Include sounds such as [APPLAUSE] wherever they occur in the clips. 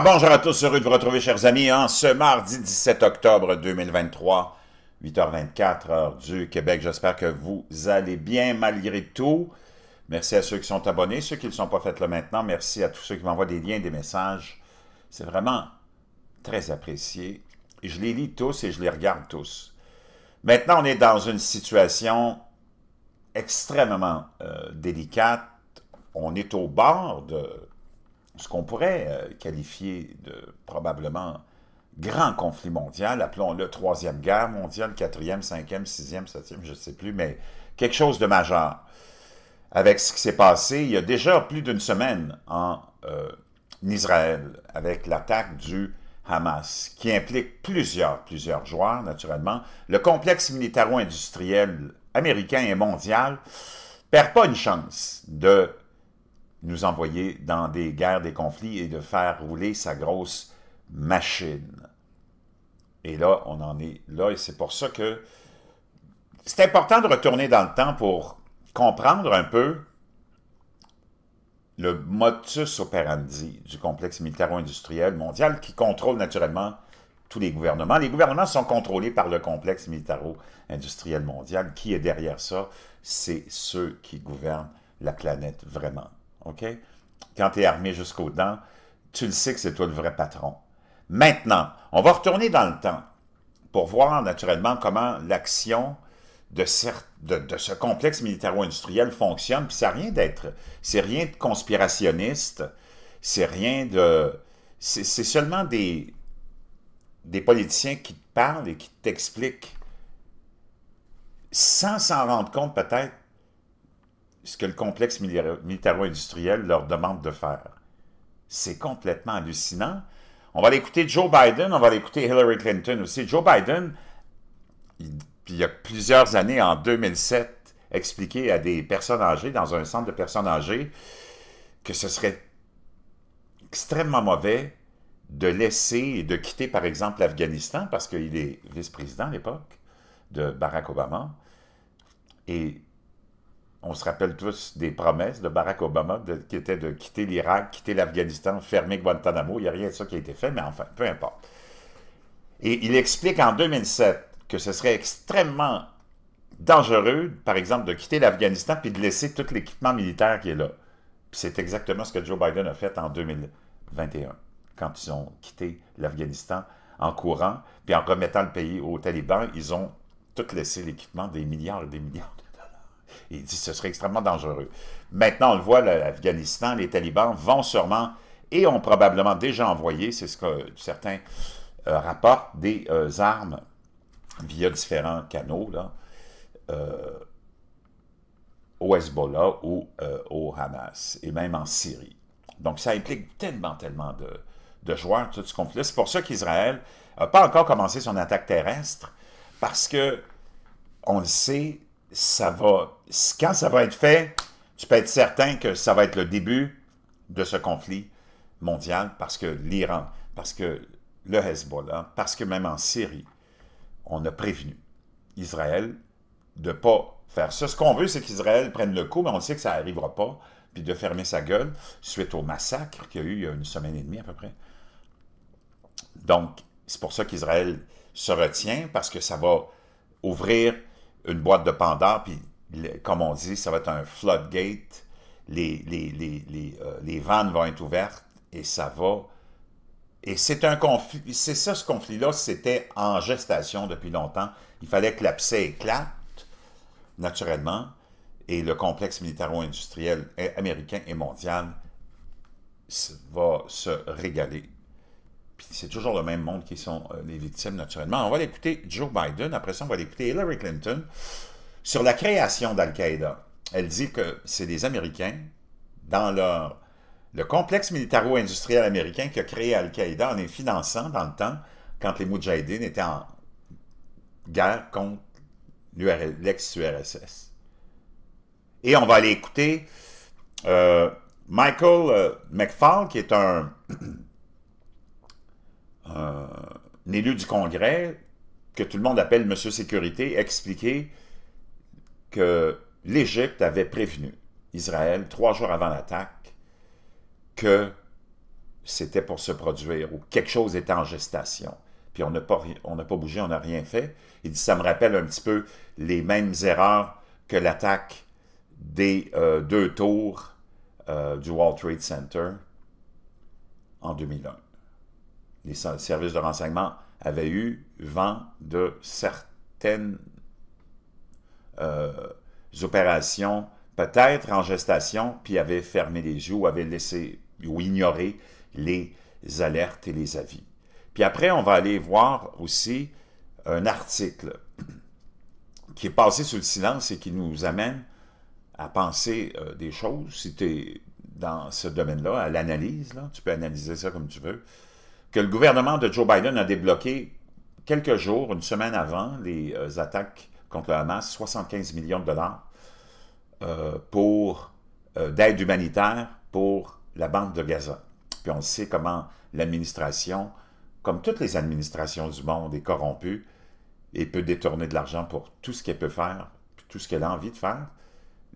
bonjour à tous, heureux de vous retrouver chers amis en ce mardi 17 octobre 2023, 8h24 heure du Québec. J'espère que vous allez bien malgré tout. Merci à ceux qui sont abonnés, ceux qui ne le sont pas faits là maintenant. Merci à tous ceux qui m'envoient des liens, des messages. C'est vraiment très apprécié. Je les lis tous et je les regarde tous. Maintenant, on est dans une situation extrêmement euh, délicate. On est au bord de ce qu'on pourrait euh, qualifier de probablement grand conflit mondial, appelons-le troisième guerre mondiale, quatrième, cinquième, sixième, septième, je ne sais plus, mais quelque chose de majeur. Avec ce qui s'est passé il y a déjà plus d'une semaine en euh, Israël, avec l'attaque du Hamas, qui implique plusieurs, plusieurs joueurs, naturellement. Le complexe militaro-industriel américain et mondial ne perd pas une chance de nous envoyer dans des guerres, des conflits et de faire rouler sa grosse machine. Et là, on en est là, et c'est pour ça que c'est important de retourner dans le temps pour comprendre un peu le motus operandi du complexe militaro-industriel mondial qui contrôle naturellement tous les gouvernements. Les gouvernements sont contrôlés par le complexe militaro-industriel mondial. Qui est derrière ça? C'est ceux qui gouvernent la planète vraiment. OK? Quand tu es armé jusqu'aux dents, tu le sais que c'est toi le vrai patron. Maintenant, on va retourner dans le temps pour voir naturellement comment l'action de, ce complexe militaro-industriel fonctionne. Puis ça rien d'être, c'est rien de conspirationniste, c'est rien de... C'est seulement des, des politiciens qui te parlent et qui t'expliquent sans s'en rendre compte peut-être ce que le complexe militaro-industriel leur demande de faire. C'est complètement hallucinant. On va l'écouter Joe Biden, on va l'écouter Hillary Clinton aussi. Joe Biden, il, y a plusieurs années, en 2007, expliquait à des personnes âgées, dans un centre de personnes âgées, que ce serait extrêmement mauvais de laisser et de quitter, par exemple, l'Afghanistan, parce qu'il est vice-président à l'époque de Barack Obama. Et on se rappelle tous des promesses de Barack Obama qui étaient de quitter l'Irak, quitter l'Afghanistan, fermer Guantanamo. Il n'y a rien de ça qui a été fait, mais enfin, peu importe. Et il explique en 2007 que ce serait extrêmement dangereux, par exemple, de quitter l'Afghanistan puis de laisser tout l'équipement militaire qui est là. Puis c'est exactement ce que Joe Biden a fait en 2021, quand ils ont quitté l'Afghanistan en courant, puis en remettant le pays aux talibans, ils ont tout laissé l'équipement des milliards et des milliards il dit que ce serait extrêmement dangereux. Maintenant, on le voit, l'Afghanistan, les talibans vont sûrement et ont probablement déjà envoyé, c'est ce que certains euh, rapportent, des euh, armes via différents canaux là, euh, au Hezbollah ou au Hamas, et même en Syrie. Donc ça implique tellement, tellement de, de joueurs, tout ce conflit. C'est pour ça qu'Israël n'a pas encore commencé son attaque terrestre, parce que, on le sait, ça va, quand ça va être fait, tu peux être certain que ça va être le début de ce conflit mondial parce que l'Iran, parce que le Hezbollah, parce que même en Syrie, on a prévenu Israël de ne pas faire ça. Ce qu'on veut, c'est qu'Israël prenne le coup, mais on sait que ça n'arrivera pas, puis de fermer sa gueule suite au massacre qu'il y a eu il y a une semaine et demie à peu près. Donc, c'est pour ça qu'Israël se retient, parce que ça va ouvrir une boîte de Pandore, puis comme on dit, ça va être un floodgate. Les, les, les, euh, les vannes vont être ouvertes et ça va. Et c'est un conflit. C'est ça, ce conflit-là, c'était en gestation depuis longtemps. Il fallait que l'abcès éclate, naturellement, et le complexe militaro-industriel américain et mondial va se régaler c'est toujours le même monde qui sont euh, les victimes, naturellement. On va l'écouter Joe Biden, après ça, on va l'écouter Hillary Clinton sur la création d'Al-Qaïda. Elle dit que c'est des Américains, dans leur, le complexe militaro-industriel américain qui a créé Al-Qaïda en les finançant dans le temps, quand les Mujahideen étaient en guerre contre l'ex-URSS. Et on va aller écouter euh, Michael euh, McFall, qui est un [CLEARS THROAT] un euh, élu du Congrès, que tout le monde appelle Monsieur Sécurité, expliqué que l'Égypte avait prévenu Israël trois jours avant l'attaque que c'était pour se produire ou quelque chose était en gestation. Puis on n'a pas, pas bougé, on n'a rien fait. Il dit, ça me rappelle un petit peu les mêmes erreurs que l'attaque des euh, deux tours euh, du World Trade Center en 2001 les services de renseignement avaient eu vent de certaines euh, opérations peut-être en gestation, puis avaient fermé les yeux ou avaient laissé ou ignoré les alertes et les avis. Puis après, on va aller voir aussi un article [CLEARS THROAT] qui est passé sous le silence et qui nous amène à penser euh, des choses. Si tu es dans ce domaine-là, à l'analyse, tu peux analyser ça comme tu veux que le gouvernement de Joe Biden a débloqué quelques jours, une semaine avant les euh, attaques contre le Hamas, 75 millions de dollars euh, pour euh, d'aide humanitaire pour la bande de Gaza. Puis on sait comment l'administration, comme toutes les administrations du monde, est corrompue et peut détourner de l'argent pour tout ce qu'elle peut faire, tout ce qu'elle a envie de faire.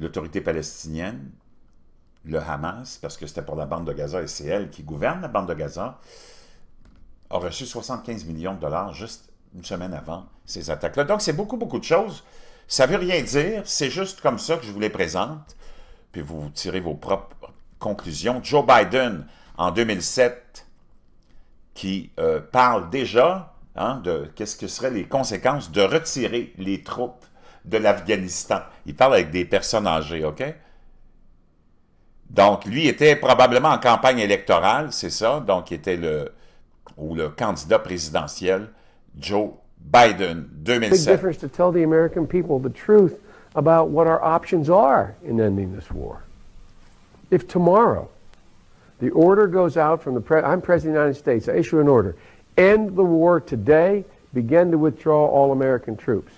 L'autorité palestinienne, le Hamas, parce que c'était pour la bande de Gaza et c'est elle qui gouverne la bande de Gaza, a reçu 75 millions de dollars juste une semaine avant ces attaques-là. Donc, c'est beaucoup, beaucoup de choses. Ça ne veut rien dire. C'est juste comme ça que je vous les présente. Puis vous tirez vos propres conclusions. Joe Biden, en 2007, qui euh, parle déjà hein, de qu'est-ce que seraient les conséquences de retirer les troupes de l'Afghanistan. Il parle avec des personnes âgées, OK? Donc, lui était probablement en campagne électorale, c'est ça. Donc, il était le, ou le candidat présidentiel Joe Biden 2007. difference to tell the American people the truth about what our options are in ending this war. If tomorrow the order goes out from the pre I'm president of the United States, I issue an order, end the war today, begin to withdraw all American troops.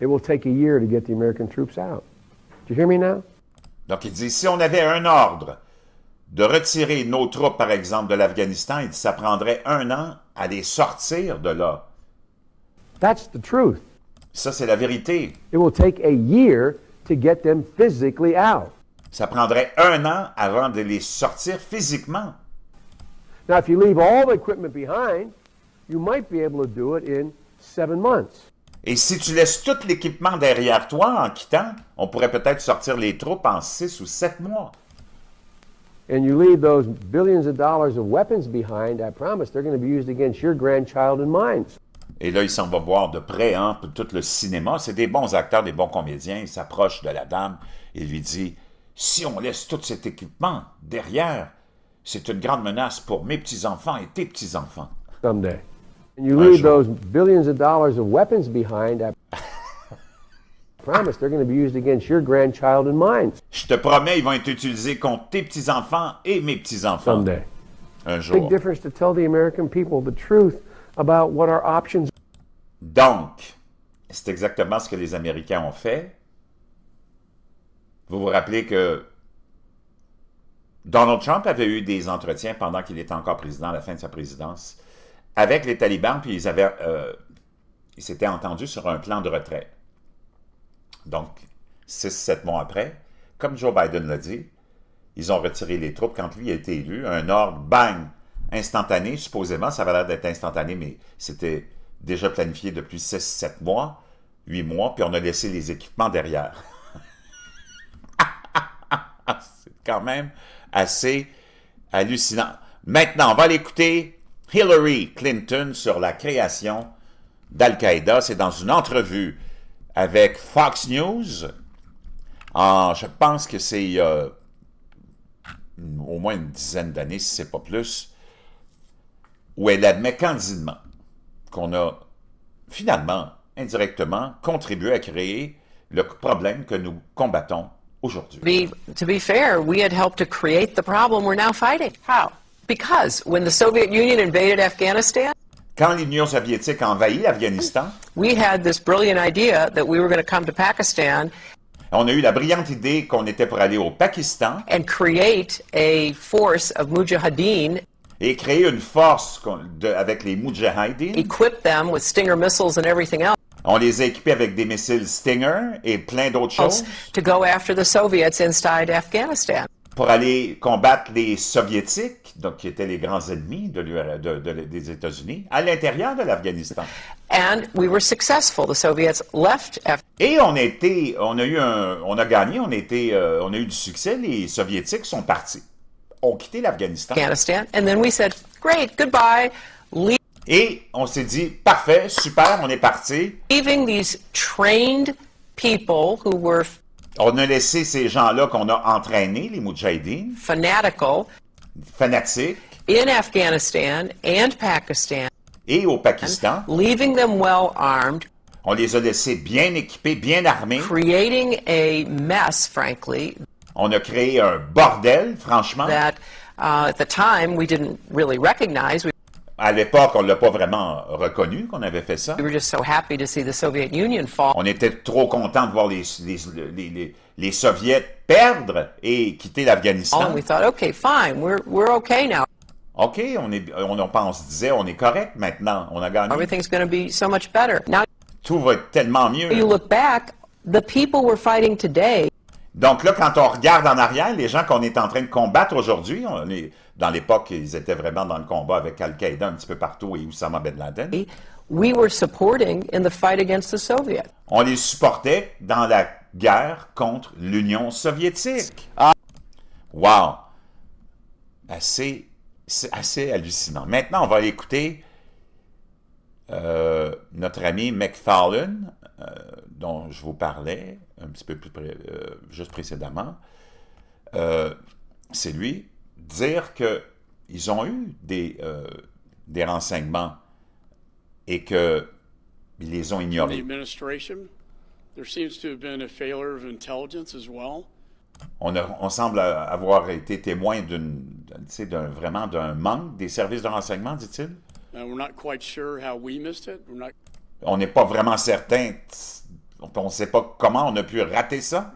It will take a year to get the American troops out. Do you hear me now? Donc il dit si on avait un ordre de retirer nos troupes, par exemple, de l'Afghanistan, ça prendrait un an à les sortir de là. Ça, c'est la vérité. Ça prendrait un an avant de les sortir physiquement. Et si tu laisses tout l'équipement derrière toi en quittant, on pourrait peut-être sortir les troupes en six ou sept mois and you leave those billions of dollars of weapons behind, I promise they're going to be used against your grandchild and mine. Et là, il s'en va voir de près, hein, tout le cinéma. C'est des bons acteurs, des bons comédiens. Il s'approche de la dame et lui dit Si on laisse tout cet équipement derrière, c'est une grande menace pour mes petits-enfants et tes petits-enfants. Someday. And you leave those billions of dollars of weapons behind. I... [LAUGHS] Je te promets, ils vont être utilisés contre tes petits-enfants et mes petits-enfants. Un jour. Donc, c'est exactement ce que les Américains ont fait. Vous vous rappelez que Donald Trump avait eu des entretiens pendant qu'il était encore président, à la fin de sa présidence, avec les talibans, puis ils, avaient, euh, ils s'étaient entendus sur un plan de retrait. Donc, six, sept mois après, comme Joe Biden l'a dit, ils ont retiré les troupes quand lui a été élu. Un ordre, bang, instantané, supposément. Ça avait l'air d'être instantané, mais c'était déjà planifié depuis 6-7 mois, 8 mois, puis on a laissé les équipements derrière. [LAUGHS] C'est quand même assez hallucinant. Maintenant, on va l'écouter. Hillary Clinton sur la création d'Al-Qaïda. C'est dans une entrevue avec Fox News. En, je pense que c'est euh, au moins une dizaine d'années, si ce n'est pas plus, où elle admet candidement qu'on a finalement, indirectement, contribué à créer le problème que nous combattons aujourd'hui. to be fair, we had helped to create the problem we're now fighting. How? Because when the Soviet Union invaded Afghanistan, quand l'Union soviétique envahit l'Afghanistan, we had this brilliant idea that we were going to come to Pakistan. On a eu la brillante idée qu'on était pour aller au Pakistan and create a force of mujahideen et créer une force de, avec les mujahideen. Equip them with Stinger missiles and everything else. On les a équipés avec des missiles Stinger et plein d'autres choses. To go after the Soviets inside Afghanistan pour aller combattre les Soviétiques, donc qui étaient les grands ennemis de, des États-Unis, à l'intérieur de l'Afghanistan. Et on a on a eu un, on a gagné, on a euh, on a eu du succès. Les Soviétiques sont partis, ont quitté l'Afghanistan. Et on s'est dit parfait, super, on est parti. Leaving these trained people who were on a laissé ces gens-là qu'on a entraînés, les Mujahideen. Fanatical. Fanatiques. In Afghanistan and Pakistan. Et au Pakistan. Leaving them well armed. On les a laissés bien équipés, bien armés. Creating a mess, frankly. On a créé un bordel, franchement. That, uh, at the time, we didn't really recognize à l'époque, on l'a pas vraiment reconnu qu'on avait fait ça. On était trop content de voir les, les, les, les, Soviets perdre et quitter l'Afghanistan. Oh, OK, on, est, on, pense, disait, on est correct maintenant, on a gagné. Tout va être tellement mieux. Donc là, quand on regarde en arrière, les gens qu'on est en train de combattre aujourd'hui, on est, dans l'époque, ils étaient vraiment dans le combat avec Al-Qaïda un petit peu partout et Oussama Ben Laden. We were supporting in the fight against the Soviet. On les supportait dans la guerre contre l'Union soviétique. Ah! Wow! Assez, assez hallucinant. Maintenant, on va écouter euh, notre ami McFarlane, euh, dont je vous parlais un petit peu plus près, euh, juste précédemment. C'est lui dire qu'ils ont eu des, euh, des renseignements et qu'ils les ont ignorés. On, semble avoir été témoin d'une, vraiment d'un manque des services de renseignement, dit-il. Uh, on n'est pas vraiment certain, on ne sait pas comment on a pu rater ça.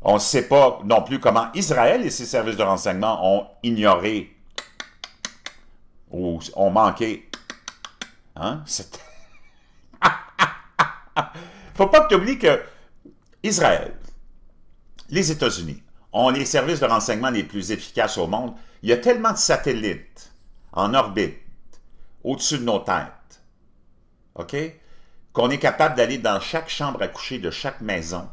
On ne sait pas non plus comment Israël et ses services de renseignement ont ignoré ou ont manqué. Hein? [LAUGHS] faut pas que tu oublies que Israël, les États-Unis, ont les services de renseignement les plus efficaces au monde. Il y a tellement de satellites en orbite au-dessus de nos têtes, OK, qu'on est capable d'aller dans chaque chambre à coucher de chaque maison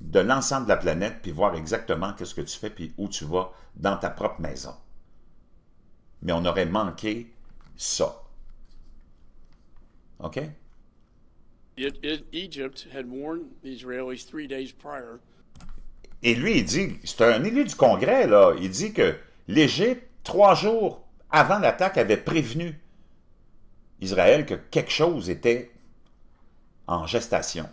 de l'ensemble de la planète, puis voir exactement qu'est-ce que tu fais, puis où tu vas dans ta propre maison. Mais on aurait manqué ça. OK? Et lui, il dit, c'est un élu du Congrès, là, il dit que l'Égypte, trois jours avant l'attaque, avait prévenu Israël que quelque chose était en gestation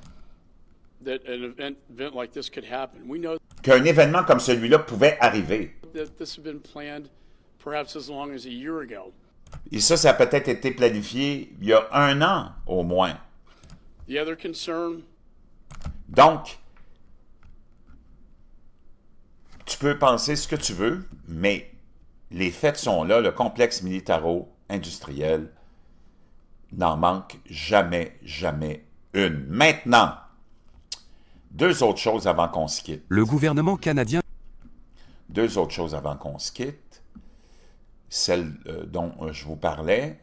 qu'un événement comme celui-là pouvait arriver. Et ça, ça a peut-être été planifié il y a un an au moins. Donc, tu peux penser ce que tu veux, mais les faits sont là, le complexe militaro-industriel n'en manque jamais, jamais une. Maintenant, deux autres choses avant qu'on se quitte. Le gouvernement canadien. Deux autres choses avant qu'on se quitte. Celle euh, dont euh, je vous parlais,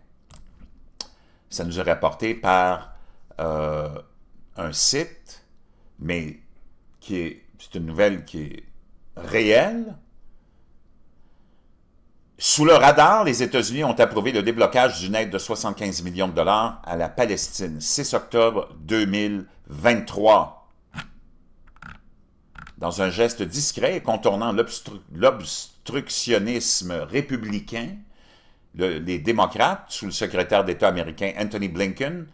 ça nous est rapporté par euh, un site, mais qui est, c'est une nouvelle qui est réelle. Sous le radar, les États-Unis ont approuvé le déblocage d'une aide de 75 millions de dollars à la Palestine, 6 octobre 2023. Dans un geste discret contournant l'obstructionnisme républicain, les démocrates, sous le secrétaire d'État américain Anthony Blinken,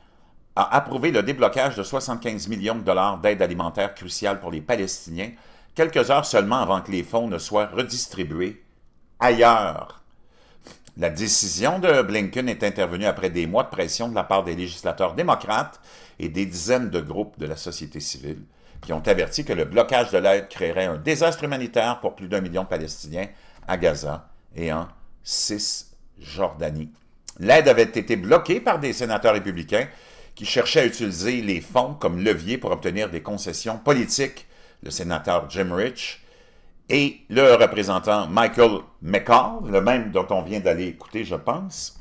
a approuvé le déblocage de 75 millions de dollars d'aide alimentaire cruciale pour les Palestiniens, quelques heures seulement avant que les fonds ne soient redistribués ailleurs. La décision de Blinken est intervenue après des mois de pression de la part des législateurs démocrates et des dizaines de groupes de la société civile, qui ont averti que le blocage de l'aide créerait un désastre humanitaire pour plus d'un million de Palestiniens à Gaza et en Cisjordanie. L'aide avait été bloquée par des sénateurs républicains qui cherchaient à utiliser les fonds comme levier pour obtenir des concessions politiques. Le sénateur Jim Rich et le représentant Michael McCall, le même dont on vient d'aller écouter, je pense,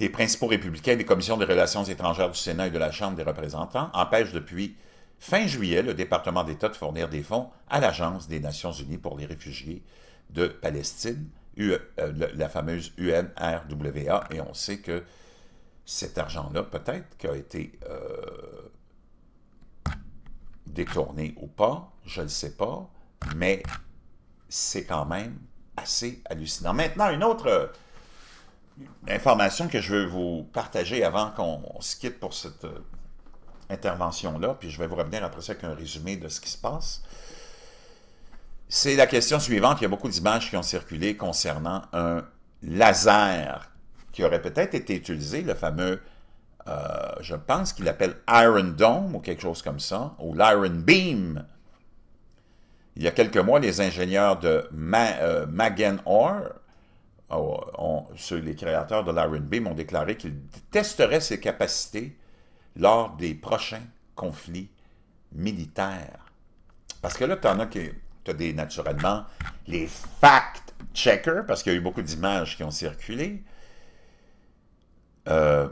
les principaux républicains des commissions des relations étrangères du Sénat et de la Chambre des représentants empêchent depuis Fin juillet, le département d'État de fournir des fonds à l'Agence des Nations Unies pour les réfugiés de Palestine, euh, la fameuse UNRWA, et on sait que cet argent-là, peut-être, qui a été euh, détourné ou pas, je ne sais pas, mais c'est quand même assez hallucinant. Maintenant, une autre euh, information que je veux vous partager avant qu'on se quitte pour cette intervention-là, puis je vais vous revenir après ça avec un résumé de ce qui se passe. C'est la question suivante. Il y a beaucoup d'images qui ont circulé concernant un laser qui aurait peut-être été utilisé, le fameux, euh, je pense qu'il appelle Iron Dome ou quelque chose comme ça, ou l'Iron Beam. Il y a quelques mois, les ingénieurs de Magen euh, euh ceux, les créateurs de l'Iron Beam, ont déclaré qu'ils testeraient ses capacités lors des prochains conflits militaires. Parce que là, tu en as des, naturellement, les fact-checkers, parce qu'il y a eu beaucoup d'images qui ont circulé euh,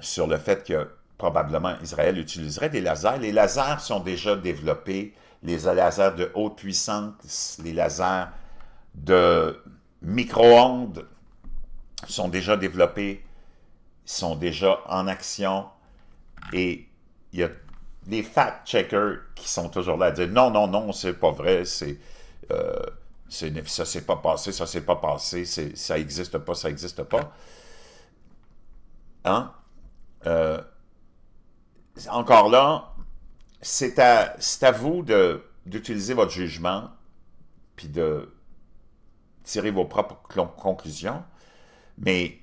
sur le fait que probablement Israël utiliserait des lasers. Les lasers sont déjà développés, les lasers de haute puissance, les lasers de micro-ondes sont déjà développés, sont déjà en action. Et il y a des fact-checkers qui sont toujours là à dire non, non, non, c'est pas vrai, c'est. Euh, ça s'est pas passé, ça s'est pas passé, ça existe pas, ça existe pas. Hein? Euh, encore là, c'est à, à vous d'utiliser votre jugement puis de tirer vos propres conclusions, mais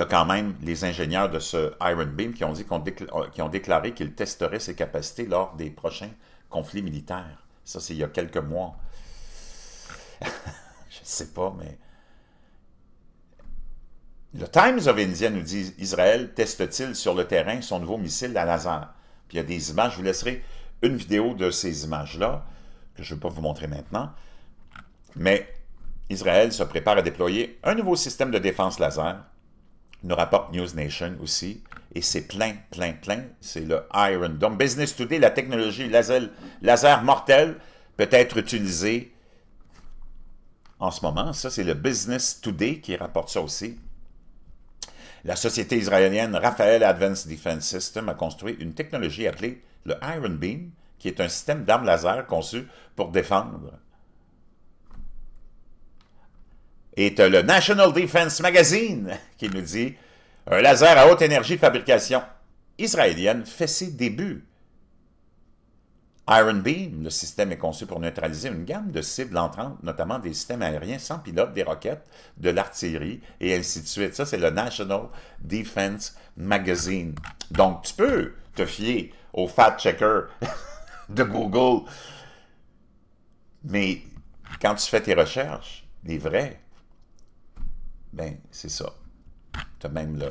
y a quand même les ingénieurs de ce Iron Beam qui ont, dit euh, ont déclaré qu'ils testeraient ses capacités lors des prochains conflits militaires. Ça, c'est il y a quelques mois. [LAUGHS] Je ne sais pas, mais... Le Times of India nous dit Israël teste-t-il sur le terrain son nouveau missile à laser Puis il y a des images, je vous laisserai une vidéo de ces images-là, que je ne vais pas vous montrer maintenant. Mais Israël se prépare à déployer un nouveau système de défense laser nous rapporte News Nation aussi. Et c'est plein, plein, plein. C'est le Iron Dome. Business Today, la technologie laser, laser mortel peut être utilisée en ce moment. Ça, c'est le Business Today qui rapporte ça aussi. La société israélienne Rafael Advanced Defense System a construit une technologie appelée le Iron Beam, qui est un système d'armes laser conçu pour défendre est le National Defense Magazine qui nous dit un laser à haute énergie de fabrication israélienne fait ses débuts. Iron Beam, le système est conçu pour neutraliser une gamme de cibles entrantes, notamment des systèmes aériens sans pilote, des roquettes, de l'artillerie et ainsi de suite. Ça, c'est le National Defense Magazine. Donc, tu peux te fier au Fat checker [LAUGHS] de Google, mais quand tu fais tes recherches, les vrais ben, c'est ça. Tu as même le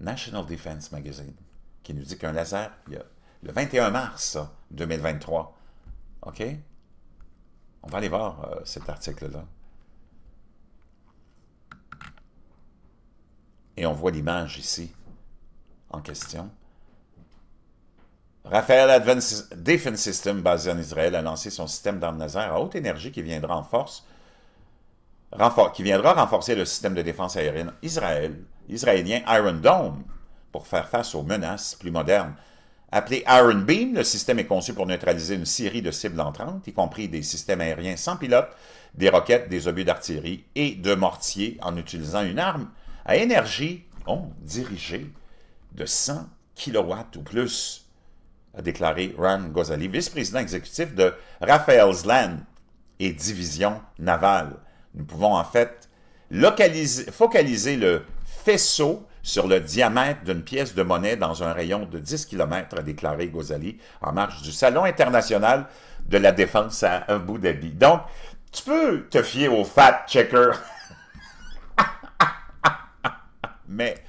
National Defense Magazine qui nous dit qu'un laser, il y a le 21 mars 2023. OK? On va aller voir euh, cet article-là. Et on voit l'image ici en question. Rafael Advanced Defense System, basé en Israël, a lancé son système d'armes laser à haute énergie qui viendra en force qui viendra renforcer le système de défense aérienne israélien Iron Dome pour faire face aux menaces plus modernes. Appelé Iron Beam, le système est conçu pour neutraliser une série de cibles entrantes, y compris des systèmes aériens sans pilote, des roquettes, des obus d'artillerie et de mortiers en utilisant une arme à énergie dirigée de 100 kW ou plus, a déclaré Ran Gozali, vice-président exécutif de Rafael's Land et division navale. Nous pouvons en fait focaliser le faisceau sur le diamètre d'une pièce de monnaie dans un rayon de 10 km, a déclaré Ghazali en marge du Salon international de la défense à Abu Dhabi. Donc, tu peux te fier au fat checker [LAUGHS] mais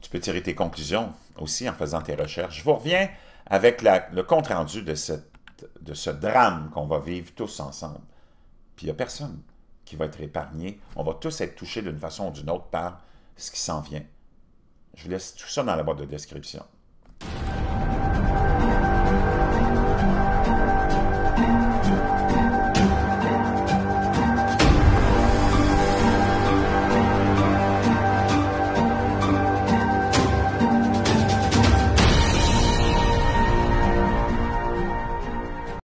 tu peux tirer tes conclusions aussi en faisant tes recherches. Je vous reviens avec le compte-rendu de ce drame qu'on va vivre tous ensemble il n'y a personne qui va être épargné. On va tous être touchés d'une façon ou d'une autre par ce qui s'en vient. Je vous laisse tout ça dans la boîte de description.